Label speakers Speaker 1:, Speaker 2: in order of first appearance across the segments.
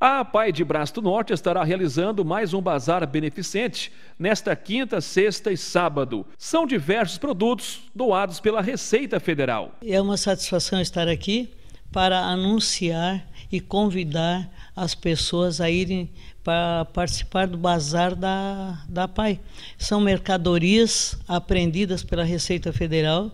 Speaker 1: A Pai de Braço do Norte estará realizando mais um bazar beneficente nesta quinta, sexta e sábado. São diversos produtos doados pela Receita Federal.
Speaker 2: É uma satisfação estar aqui para anunciar e convidar as pessoas a irem para participar do bazar da, da PAI. São mercadorias apreendidas pela Receita Federal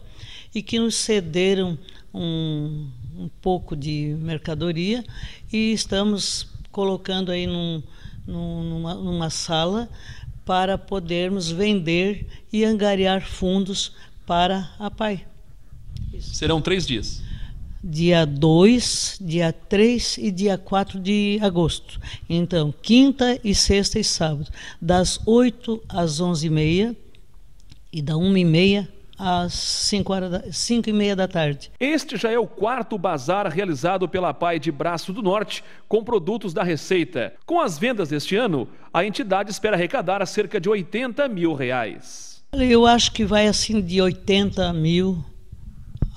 Speaker 2: e que nos cederam um um pouco de mercadoria e estamos colocando aí num, numa, numa sala para podermos vender e angariar fundos para a PAI.
Speaker 1: Isso. Serão três dias.
Speaker 2: Dia 2, dia 3 e dia 4 de agosto. Então, quinta e sexta e sábado, das 8 às 11h30 e, e da 1h30 às 5 e meia da tarde.
Speaker 1: Este já é o quarto bazar realizado pela PAI de Braço do Norte com produtos da Receita. Com as vendas deste ano, a entidade espera arrecadar cerca de 80 mil reais.
Speaker 2: Eu acho que vai assim de 80 mil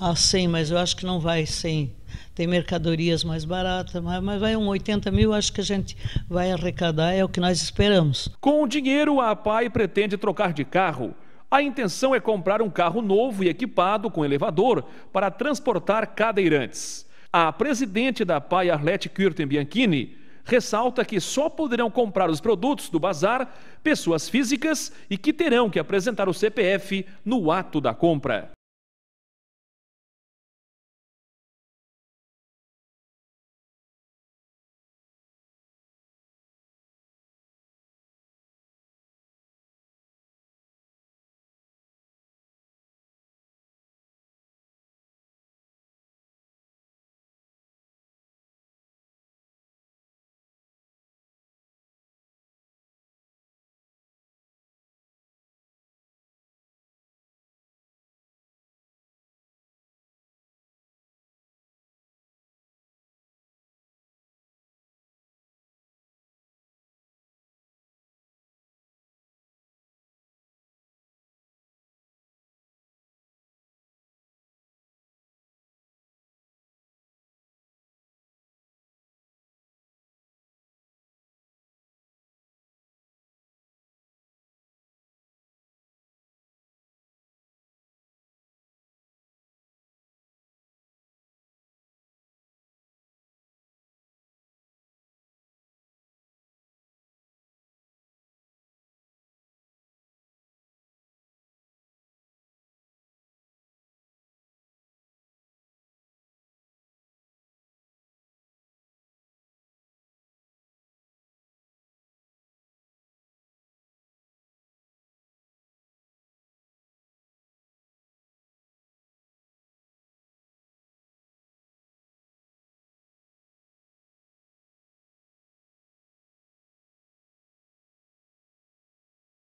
Speaker 2: a 100, mas eu acho que não vai 100. Tem mercadorias mais baratas, mas, mas vai um 80 mil, acho que a gente vai arrecadar, é o que nós esperamos. Com o dinheiro, a PAI
Speaker 1: pretende trocar de carro a intenção é comprar um carro novo e equipado com elevador para transportar cadeirantes. A presidente da PAI, Arlette Kirten Bianchini, ressalta que só poderão comprar os produtos do bazar pessoas físicas e que terão que apresentar o CPF no ato da compra.